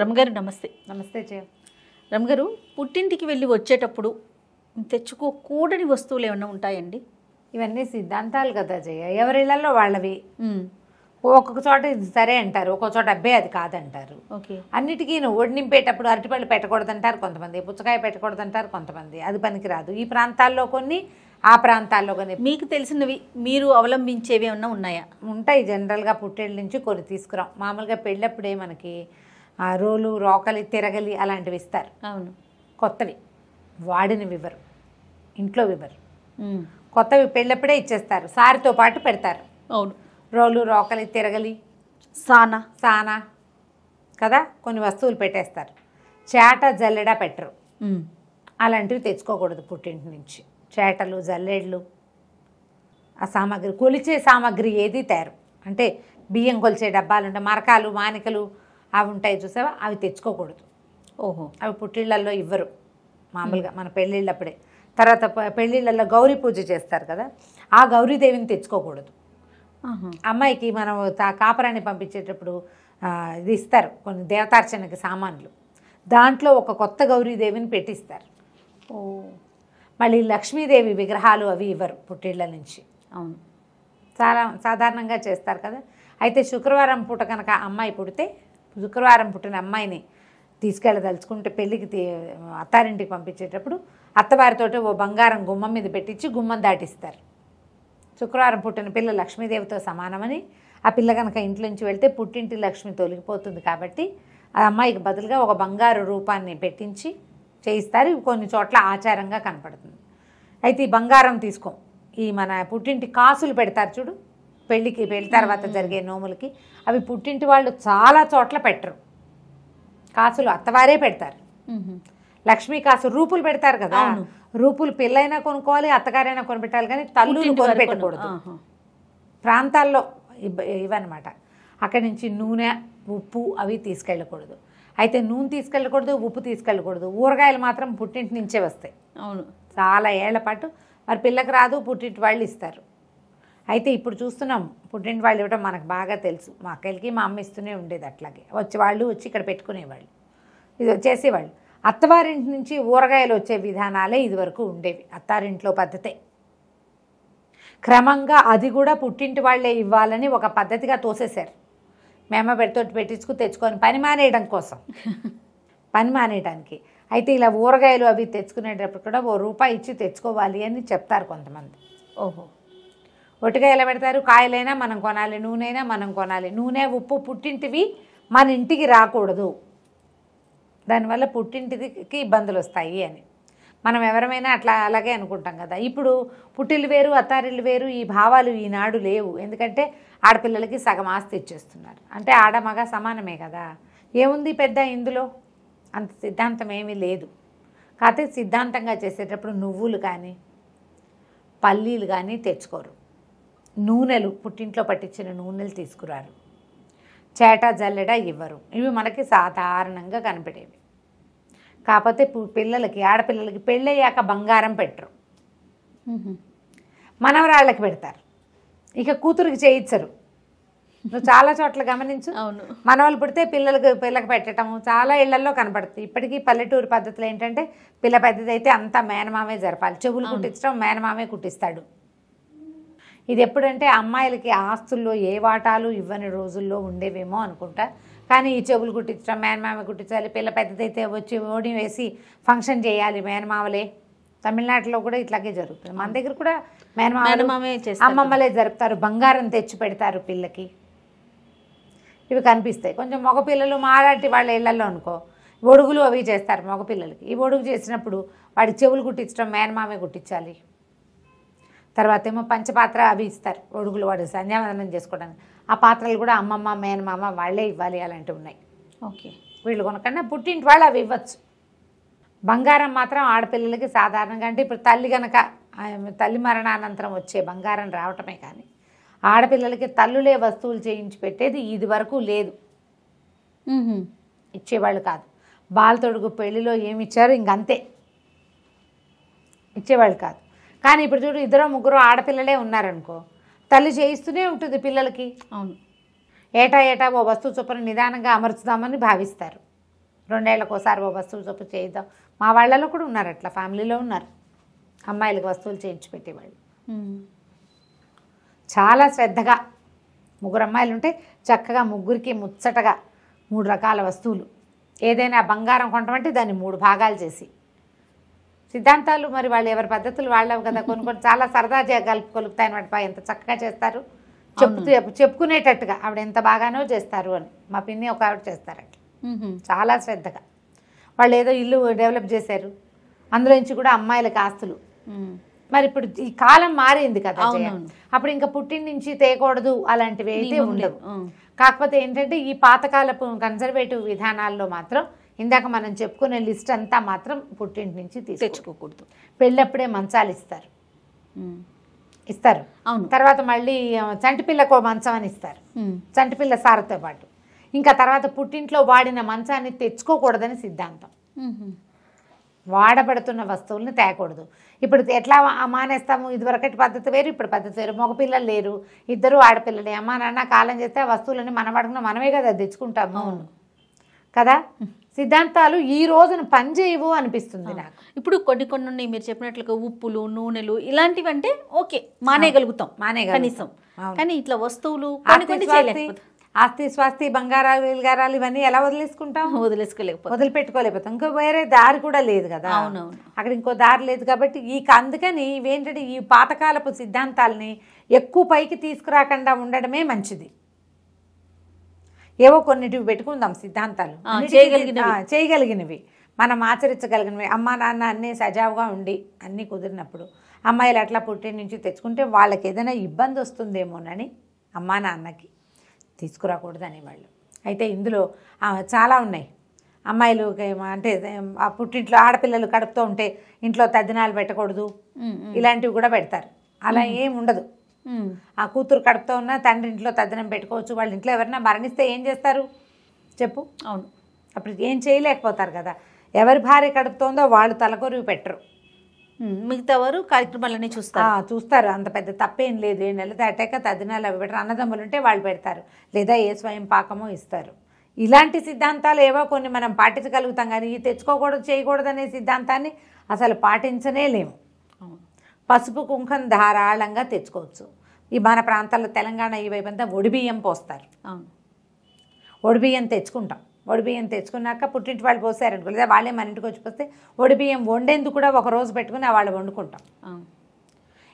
రమగారు నమస్తే నమస్తే జయ రమగారు పుట్టింటికి వెళ్ళి వచ్చేటప్పుడు తెచ్చుకోకూడని వస్తువులు ఏమైనా ఉంటాయండి ఇవన్నీ సిద్ధాంతాలు కదా జయ ఎవరి వాళ్ళవి ఒక్కొక్క చోట ఇది సరే అంటారు ఒక్కొక్క చోట అబ్బే అది కాదంటారు అన్నిటికీ ఒడి నింపేటప్పుడు అరటిపళ్ళు పెట్టకూడదంటారు కొంతమంది పుచ్చకాయ పెట్టకూడదంటారు కొంతమంది అది పనికిరాదు ఈ ప్రాంతాల్లో కొన్ని ఆ ప్రాంతాల్లో కొన్ని మీకు తెలిసినవి మీరు అవలంబించేవి ఏమన్నా ఉన్నాయా ఉంటాయి జనరల్గా పుట్టేళ్ళ నుంచి కొన్ని తీసుకురాం మామూలుగా పెళ్ళప్పుడే మనకి రోలు రోకలి తిరగలి అలాంటివి ఇస్తారు అవును కొత్తవి వాడిన వివరు ఇంట్లో వివరు కొత్తవి పెళ్ళప్పుడే ఇచ్చేస్తారు సారితో పాటు పెడతారు అవును రోలు రోకలి తిరగలి సానా సానా కదా కొన్ని వస్తువులు పెట్టేస్తారు చేట జల్లెడ పెట్టరు అలాంటివి తెచ్చుకోకూడదు పుట్టింటి నుంచి చేటలు జల్లెడ్లు ఆ సామాగ్రి కొలిచే సామాగ్రి ఏది తయారు అంటే బియ్యం కొలిచే డబ్బాలు ఉంటాయి మరకాలు మానికలు అవి ఉంటాయి చూసావా అవి తెచ్చుకోకూడదు ఓహో అవి పుట్టిళ్ళల్లో ఇవ్వరు మామూలుగా మన పెళ్ళిళ్ళప్పుడే తర్వాత పెళ్ళిళ్ళల్లో గౌరీ పూజ చేస్తారు కదా ఆ గౌరీదేవిని తెచ్చుకోకూడదు అమ్మాయికి మనం తా కాపరాన్ని పంపించేటప్పుడు ఇది ఇస్తారు కొన్ని దేవతార్చనకి సామాన్లు దాంట్లో ఒక కొత్త గౌరీదేవిని పెట్టిస్తారు ఓ మళ్ళీ లక్ష్మీదేవి విగ్రహాలు అవి ఇవ్వరు పుట్టిళ్ళ నుంచి అవును చాలా సాధారణంగా చేస్తారు కదా అయితే శుక్రవారం పూట కనుక అమ్మాయి పుడితే శుక్రవారం పుట్టిన అమ్మాయిని తీసుకెళ్ళదలుచుకుంటే పెళ్ళికి అత్తారింటికి పంపించేటప్పుడు అత్తవారితో ఓ బంగారం గుమ్మం మీద పెట్టించి గుమ్మం దాటిస్తారు శుక్రవారం పుట్టిన పిల్ల లక్ష్మీదేవితో సమానమని ఆ పిల్ల కనుక ఇంట్లోంచి వెళ్తే పుట్టింటి లక్ష్మి తొలగిపోతుంది కాబట్టి ఆ అమ్మాయికి బదులుగా ఒక బంగారు రూపాన్ని పెట్టించి చేయిస్తారు కొన్ని చోట్ల ఆచారంగా కనపడుతుంది అయితే ఈ బంగారం తీసుకోం ఈ మన పుట్టింటి కాసులు పెడతారు చూడు పెళ్ళికి పెళ్లి తర్వాత జరిగే నోములకి అవి పుట్టింటి వాళ్ళు చాలా చోట్ల పెట్టరు కాసులు అత్తవారే పెడతారు లక్ష్మీ కాసు రూపులు పెడతారు కదా రూపులు పిల్లైనా కొనుక్కోవాలి అత్తగారైనా కొనిపెట్టాలి కానీ తల్లులు కొనిపెట్టకూడదు ప్రాంతాల్లో ఇవన్నమాట అక్కడి నుంచి నూనె ఉప్పు అవి తీసుకెళ్ళకూడదు అయితే నూనె తీసుకెళ్ళకూడదు ఉప్పు తీసుకెళ్ళకూడదు ఊరగాయలు మాత్రం పుట్టింటి నుంచే వస్తాయి అవును చాలా ఏళ్ల పాటు మరి పిల్లకి రాదు పుట్టింటి వాళ్ళు ఇస్తారు అయితే ఇప్పుడు చూస్తున్నాం పుట్టింటి వాళ్ళు ఇవ్వడం మనకు బాగా తెలుసు మా అక్కలకి మా అమ్మ ఇస్తూనే ఉండేది అట్లాగే వచ్చి వాళ్ళు వచ్చి ఇక్కడ పెట్టుకునేవాళ్ళు ఇది వచ్చేసేవాళ్ళు అత్తవారింటి నుంచి ఊరగాయలు వచ్చే విధానాలే ఇదివరకు ఉండేవి అత్తారింట్లో పద్ధతే క్రమంగా అది కూడా పుట్టింటి వాళ్ళే ఇవ్వాలని ఒక పద్ధతిగా తోసేశారు మేమ పెడితోటి పెట్టించుకు తెచ్చుకొని పని మానేయడం కోసం పని మానేయడానికి అయితే ఇలా ఊరగాయలు అవి తెచ్చుకునేటప్పుడు కూడా ఓ రూపాయి ఇచ్చి తెచ్చుకోవాలి అని చెప్తారు కొంతమంది ఓహో ఒట్టిగా ఎలా పెడతారు కాయలైనా మనం కొనాలి అయినా మనం కొనాలి నూనె ఉప్పు పుట్టింటివి మన ఇంటికి రాకూడదు దానివల్ల పుట్టింటికి ఇబ్బందులు వస్తాయి అని మనం ఎవరమైనా అట్లా అలాగే అనుకుంటాం కదా ఇప్పుడు పుట్టిల్లు వేరు అత్తారిల్లు వేరు ఈ భావాలు ఈనాడు లేవు ఎందుకంటే ఆడపిల్లలకి సగం ఆస్తి ఇచ్చేస్తున్నారు అంటే ఆడమగ సమానమే కదా ఏముంది పెద్ద ఇందులో అంత సిద్ధాంతం ఏమీ లేదు కాకపోతే సిద్ధాంతంగా చేసేటప్పుడు నువ్వులు కానీ పల్లీలు కానీ తెచ్చుకోరు నూనెలు పుట్టింట్లో పట్టించిన నూనెలు తీసుకురారు చేట జల్లెడ ఇవ్వరు ఇవి మనకి సాధారణంగా కనపడేవి కాకపోతే పిల్లలకి ఆడపిల్లలకి పెళ్ళయ్యాక బంగారం పెట్టరు మనవరాళ్ళకి పెడతారు ఇక కూతురికి చేయించరు నువ్వు చాలా చోట్ల గమనించు అవును మనవాళ్ళు పుడితే పిల్లలకు పిల్లకి పెట్టడం చాలా ఇళ్లలో కనపడుతుంది ఇప్పటికీ పల్లెటూరు పద్ధతులు ఏంటంటే పిల్ల పెద్దదైతే అంతా మేనమామే జరపాలి చెవులు కుట్టించడం మేనమామే కుట్టిస్తాడు ఇది ఎప్పుడంటే అమ్మాయిలకి ఆస్తుల్లో ఏ వాటాలు ఇవ్వని రోజుల్లో ఉండేవేమో అనుకుంటా కానీ ఈ చెవులు కుట్టించడం మేనమామ కుట్టించాలి పిల్ల పెద్దదైతే వచ్చి ఓడి వేసి ఫంక్షన్ చేయాలి మేనమామలే తమిళనాడులో కూడా ఇట్లాగే జరుగుతుంది మన దగ్గర కూడా మేనమామే అమ్మమ్మలే జరుపుతారు బంగారం తెచ్చి పెడతారు పిల్లకి ఇవి కనిపిస్తాయి కొంచెం మగపిల్లలు మారాటి వాళ్ళ ఇళ్లలో అనుకో ఒడుగులు అవి చేస్తారు మగపిల్లలకి ఈ ఒడుగు చేసినప్పుడు వాడి చెవులు కుట్టించడం మేనమామే కుట్టించాలి తర్వాత ఏమో పంచపాత్ర అవి ఇస్తారు ఒడుగులు వాడు సంధ్యావందనం చేసుకోవడానికి ఆ పాత్రలు కూడా అమ్మమ్మ మేనమామ వాళ్ళే ఇవ్వాలి అలాంటివి ఉన్నాయి ఓకే వీళ్ళు కొనకన్నా పుట్టింటి వాళ్ళు అవి ఇవ్వచ్చు బంగారం మాత్రం ఆడపిల్లలకి సాధారణంగా అంటే ఇప్పుడు తల్లి గనక తల్లి మరణానంతరం వచ్చే బంగారం రావటమే కానీ ఆడపిల్లలకి తల్లులే వస్తువులు చేయించి పెట్టేది ఇది వరకు లేదు ఇచ్చేవాళ్ళు కాదు బాలతోడుకు పెళ్లిలో ఏమి ఇచ్చారు ఇంకంతే ఇచ్చేవాళ్ళు కాదు కానీ ఇప్పుడు చూడు ఇద్దరు ముగ్గురు ఆడపిల్లలే ఉన్నారనుకో తల్లి చేయిస్తూనే ఉంటుంది పిల్లలకి అవును ఏటా ఏటా ఓ వస్తువు చొప్పున నిదానంగా అమర్చుదామని భావిస్తారు రెండేళ్లకు ఒకసారి ఓ వస్తువు చొప్పు చేయిద్దాం మా వాళ్ళలో కూడా ఉన్నారు అట్లా ఫ్యామిలీలో ఉన్నారు అమ్మాయిలకు వస్తువులు చేయించి పెట్టేవాళ్ళు చాలా శ్రద్ధగా ముగ్గురు అమ్మాయిలు ఉంటే చక్కగా ముగ్గురికి ముచ్చటగా మూడు రకాల వస్తువులు ఏదైనా బంగారం కొంటమంటే దాన్ని మూడు భాగాలు చేసి సిద్ధాంతాలు మరి వాళ్ళు ఎవరి పద్ధతులు వాళ్ళవి కదా కొన్ని కొన్ని చాలా సరదా కలుపు కలుపుతాయి అనమాట ఎంత చక్కగా చేస్తారు చెప్తూ చెప్పుకునేటట్టుగా ఆవిడ ఎంత బాగానో చేస్తారు అని మా పిన్ని ఒక ఆవిడ చేస్తారు చాలా శ్రద్ధగా వాళ్ళు ఏదో ఇల్లు డెవలప్ చేశారు అందులో నుంచి కూడా అమ్మాయిలకు ఆస్తులు మరి ఇప్పుడు ఈ కాలం మారింది కదా అప్పుడు ఇంకా పుట్టిన నుంచి తేయకూడదు అలాంటివి అయితే ఉండవు కాకపోతే ఏంటంటే ఈ పాతకాలపు కన్జర్వేటివ్ విధానాల్లో మాత్రం ఇందాక మనం చెప్పుకునే లిస్ట్ అంతా మాత్రం పుట్టింటి నుంచి తెచ్చుకోకూడదు పెళ్ళప్పుడే మంచాలు ఇస్తారు ఇస్తారు అవును తర్వాత మళ్ళీ చంటిపిల్లకు మంచం అని ఇస్తారు చంటిపిల్ల సారతో పాటు ఇంకా తర్వాత పుట్టింట్లో వాడిన మంచాన్ని తెచ్చుకోకూడదని సిద్ధాంతం వాడబడుతున్న వస్తువులను తేకూడదు ఇప్పుడు ఎట్లా మానేస్తాము ఇదివరకటి పద్ధతి వేరు ఇప్పుడు పద్ధతి వేరు మగపిల్లలు లేరు ఇద్దరు ఆడపిల్లలే అమ్మా నాన్న కాలం చేస్తే ఆ వస్తువులని మనం అడగను మనమే కదా తెచ్చుకుంటాము కదా సిద్ధాంతాలు ఈ రోజున పనిచేయవు అనిపిస్తుంది నాకు ఇప్పుడు కొన్ని కొన్ని ఉన్నాయి మీరు చెప్పినట్లుగా ఉప్పులు నూనెలు ఇలాంటివి అంటే ఓకే మానేయగలుగుతాం మానే కనీసం కానీ ఇట్లా వస్తువులు ఆస్తి స్వాస్తి బంగారాలు వెలుగారాలు ఇవన్నీ ఎలా వదిలేసుకుంటాం వదిలేసుకోలేకపోతే వదిలిపెట్టుకోలేకపోతాం ఇంకో వేరే దారి కూడా లేదు కదా అవునవును అక్కడ ఇంకో దారి లేదు కాబట్టి ఈ అందుకని ఇవేంటంటే ఈ పాతకాలపు సిద్ధాంతాలని ఎక్కువ పైకి తీసుకురాకుండా ఉండడమే మంచిది ఏవో కొన్నిటివి పెట్టుకుందాం సిద్ధాంతాలు చేయగలిగినవి మనం ఆచరించగలిగినవి అమ్మ నాన్న అన్నీ సజావుగా ఉండి అన్నీ కుదిరినప్పుడు అమ్మాయిలు అట్లా పుట్టి నుంచి తెచ్చుకుంటే వాళ్ళకి ఏదైనా ఇబ్బంది వస్తుందేమోనని అమ్మా నాన్నకి తీసుకురాకూడదు అనేవాళ్ళు అయితే ఇందులో చాలా ఉన్నాయి అమ్మాయిలు అంటే పుట్టింట్లో ఆడపిల్లలు కడుపుతూ ఉంటే ఇంట్లో తద్దినాలు పెట్టకూడదు ఇలాంటివి కూడా పెడతారు అలా ఏం ఉండదు ఆ కూతురు కడుపుతో ఉన్న తండ్రి ఇంట్లో తద్దనం పెట్టుకోవచ్చు వాళ్ళ ఇంట్లో ఎవరైనా మరణిస్తే ఏం చేస్తారు చెప్పు అవును అప్పుడు ఏం చేయలేకపోతారు కదా ఎవరి భార్య కడుపుతోందో వాళ్ళు తలకొరివి పెట్టరు మిగతా వారు కార్యక్రమాలన్నీ చూస్తారు చూస్తారు అంత పెద్ద తప్పేం లేదు ఏ నెల దాటాక తదినాలు అవి పెట్టరు అన్నదమ్ములు ఉంటే వాళ్ళు పెడతారు లేదా ఏ స్వయం పాకమో ఇస్తారు ఇలాంటి సిద్ధాంతాలు ఏవో కొన్ని మనం పాటించగలుగుతాం కానీ ఇవి తెచ్చుకోకూడదు చేయకూడదు అనే సిద్ధాంతాన్ని అసలు పాటించనే లేము పసుపు కుంకం ధారాళంగా తెచ్చుకోవచ్చు ఈ మన ప్రాంతాల్లో తెలంగాణ ఈ అంతా ఒడిబియ్యం పోస్తారు ఒడిబియ్యం తెచ్చుకుంటాం ఒడిబియ్యం తెచ్చుకున్నాక పుట్టింటి వాళ్ళు పోసారనుకో లేదా వాళ్ళే మన ఇంటికి వచ్చి పోస్తే ఒడిబియ్యం వండేందుకు కూడా ఒక రోజు పెట్టుకుని వాళ్ళు వండుకుంటాం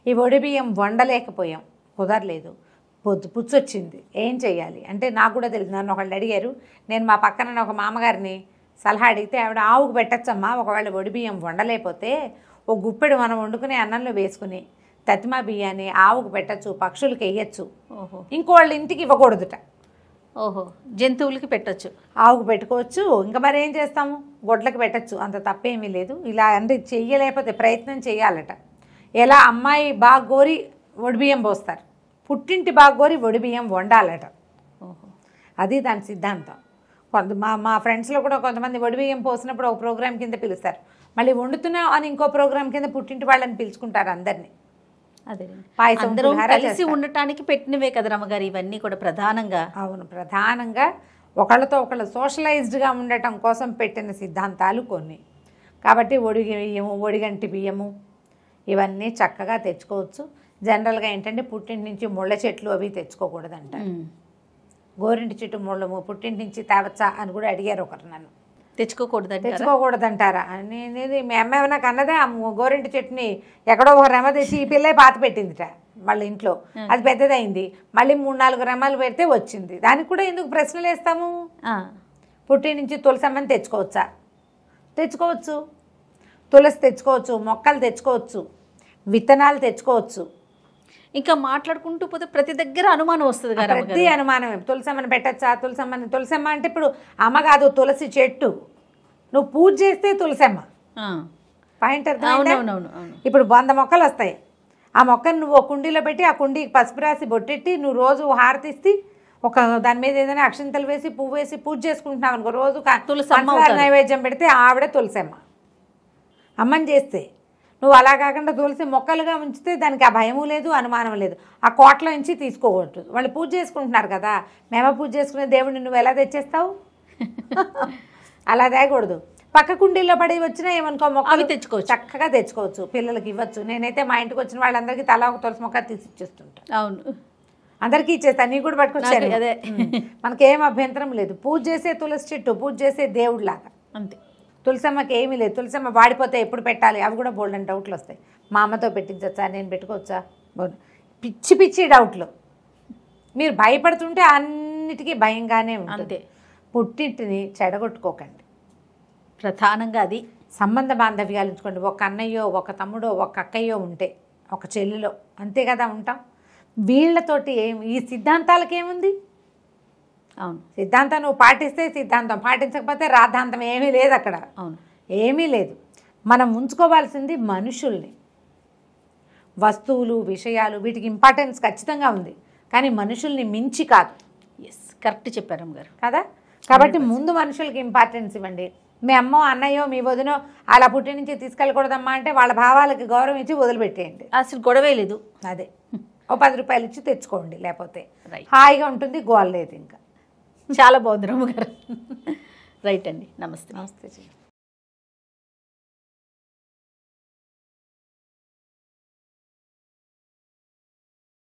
ఈ ఒడిబియ్యం వండలేకపోయాం కుదరలేదు పొద్దు పుచ్చొచ్చింది ఏం చేయాలి అంటే నాకు కూడా తెలుసు నన్ను ఒకళ్ళు అడిగారు నేను మా పక్కన ఒక మామగారిని సలహా అడిగితే ఆవిడ ఆవుకు పెట్టచ్చమ్మా ఒకవేళ ఒడిబియ్యం వండలేకపోతే ఓ గుప్పెడు మనం వండుకునే అన్నంలో వేసుకుని తతిమా బియ్యాన్ని ఆవుకు పెట్టచ్చు పక్షులకి వేయచ్చు ఇంకోళ్ళ ఇంటికి ఇవ్వకూడదుట ఓహో జంతువులకి పెట్టచ్చు ఆవుకు పెట్టుకోవచ్చు ఇంకా మరి ఏం చేస్తాము గొడ్లకి పెట్టచ్చు అంత తప్పేమీ లేదు ఇలా అంటే చెయ్యలేకపోతే ప్రయత్నం చేయాలట ఎలా అమ్మాయి బాగా గోరి ఒడిబియ్యం పోస్తారు పుట్టింటి బాగా గోరి ఒడిబియ్యం వండాలట అది దాని సిద్ధాంతం కొంత మా మా ఫ్రెండ్స్లో కూడా కొంతమంది ఒడిబియ్యం పోసినప్పుడు ఒక ప్రోగ్రాం కింద పిలుస్తారు మళ్ళీ వండుతున్నాం అని ఇంకో ప్రోగ్రాం కింద పుట్టింటి వాళ్ళని పిలుచుకుంటారు అందరినీ అదే అందరూ కలిసి ఉండటానికి పెట్టినవే కదా రమ్మగారు ఇవన్నీ కూడా ప్రధానంగా అవును ప్రధానంగా ఒకళ్ళతో ఒకళ్ళు సోషలైజ్డ్గా ఉండటం కోసం పెట్టిన సిద్ధాంతాలు కొన్ని కాబట్టి ఒడిగి బియ్యము ఒడిగంటి బియ్యము ఇవన్నీ చక్కగా తెచ్చుకోవచ్చు జనరల్గా ఏంటంటే పుట్టింటి నుంచి ముళ్ళ చెట్లు అవి తెచ్చుకోకూడదంట గోరింటి చెట్టు ముళ్ళము పుట్టింటి నుంచి తేవచ్చా అని కూడా అడిగారు ఒకరు నన్ను తెచ్చుకోకూడదంట తెచ్చుకోకూడదంటారా నేను మీ అమ్మ ఏమైనా కన్నదే ఆ గోరింటి చెట్టుని ఎక్కడో ఒక రెమ తెచ్చి ఈ పిల్లే పాత పెట్టిందిట వాళ్ళ ఇంట్లో అది పెద్దదైంది మళ్ళీ మూడు నాలుగు రెమలు పెడితే వచ్చింది దానికి కూడా ఎందుకు ప్రశ్నలు వేస్తాము పుట్టి నుంచి తులసమ్మని తెచ్చుకోవచ్చా తెచ్చుకోవచ్చు తులసి తెచ్చుకోవచ్చు మొక్కలు తెచ్చుకోవచ్చు విత్తనాలు తెచ్చుకోవచ్చు ఇంకా మాట్లాడుకుంటూ పోతే ప్రతి దగ్గర అనుమానం వస్తుంది కదా ప్రతి అనుమానం తులసమ్మని పెట్టచ్చా తులసమ్మని తులసమ్మ అంటే ఇప్పుడు అమ్మ కాదు తులసి చెట్టు నువ్వు పూజ చేస్తే తులసమ్మ పాయింట్ ఇప్పుడు వంద మొక్కలు వస్తాయి ఆ మొక్కను నువ్వు ఒక కుండీలో పెట్టి ఆ కుండీకి పసుపు రాసి బొట్టెట్టి నువ్వు రోజు హారతిస్తే ఒక దాని మీద ఏదైనా అక్షంతలు వేసి పువ్వు వేసి పూజ చేసుకుంటున్నావు అనుకో రోజు తులసి నైవేద్యం పెడితే ఆవిడ తులసమ్మ అమ్మని చేస్తే నువ్వు అలా కాకుండా తులసి మొక్కలుగా ఉంచితే దానికి ఆ భయము లేదు అనుమానం లేదు ఆ కోట్ల నుంచి తీసుకోవచ్చు వాళ్ళు పూజ చేసుకుంటున్నారు కదా మేమ పూజ చేసుకునే దేవుడిని నువ్వు ఎలా తెచ్చేస్తావు అలా తేయకూడదు పక్క కుండీల్లో పడి వచ్చినా ఏమనుకో మొక్కలు తెచ్చుకోవచ్చు చక్కగా తెచ్చుకోవచ్చు పిల్లలకి ఇవ్వచ్చు నేనైతే మా ఇంటికి వచ్చిన వాళ్ళందరికీ తలా ఒక తులసి మొక్క తీసి ఇచ్చేస్తుంటా అవును అందరికీ ఇచ్చేస్తా నీ కూడా పట్టుకొచ్చాను అదే మనకేం అభ్యంతరం లేదు పూజ చేసే తులసి చెట్టు పూజ చేసే దేవుడిలాగా అంతే తులసమ్మకి ఏమీ లేదు తులసమ్మ వాడిపోతే ఎప్పుడు పెట్టాలి అవి కూడా బోల్డ్ అని డౌట్లు వస్తాయి మా అమ్మతో పెట్టించచ్చా నేను పెట్టుకోవచ్చా పిచ్చి పిచ్చి డౌట్లు మీరు భయపడుతుంటే అన్నిటికీ భయంగానే ఉంటుంది పుట్టింటిని చెడగొట్టుకోకండి ప్రధానంగా అది సంబంధ బాంధవ్యాలు ఉంచుకోండి ఒక అన్నయ్యో ఒక తమ్ముడో ఒక అక్కయ్యో ఉంటే ఒక చెల్లెలో అంతే కదా ఉంటాం వీళ్ళతోటి ఏం ఈ సిద్ధాంతాలకేముంది అవును సిద్ధాంతం నువ్వు పాటిస్తే సిద్ధాంతం పాటించకపోతే రాద్ధాంతం ఏమీ లేదు అక్కడ అవును ఏమీ లేదు మనం ఉంచుకోవాల్సింది మనుషుల్ని వస్తువులు విషయాలు వీటికి ఇంపార్టెన్స్ ఖచ్చితంగా ఉంది కానీ మనుషుల్ని మించి కాదు ఎస్ కరెక్ట్ చెప్పారు గారు కదా కాబట్టి ముందు మనుషులకి ఇంపార్టెన్స్ ఇవ్వండి మీ అమ్మో అన్నయ్యో మీ వదినో అలా పుట్టి నుంచి తీసుకెళ్ళకూడదమ్మా అంటే వాళ్ళ భావాలకి గౌరవం ఇచ్చి వదిలిపెట్టేయండి అసలు గొడవే లేదు అదే ఓ పది రూపాయలు ఇచ్చి తెచ్చుకోండి లేకపోతే హాయిగా ఉంటుంది గోల్ లేదు ఇంకా చాలా బాగుంది రమ్మ గారు రైట్ అండి నమస్తే నమస్తే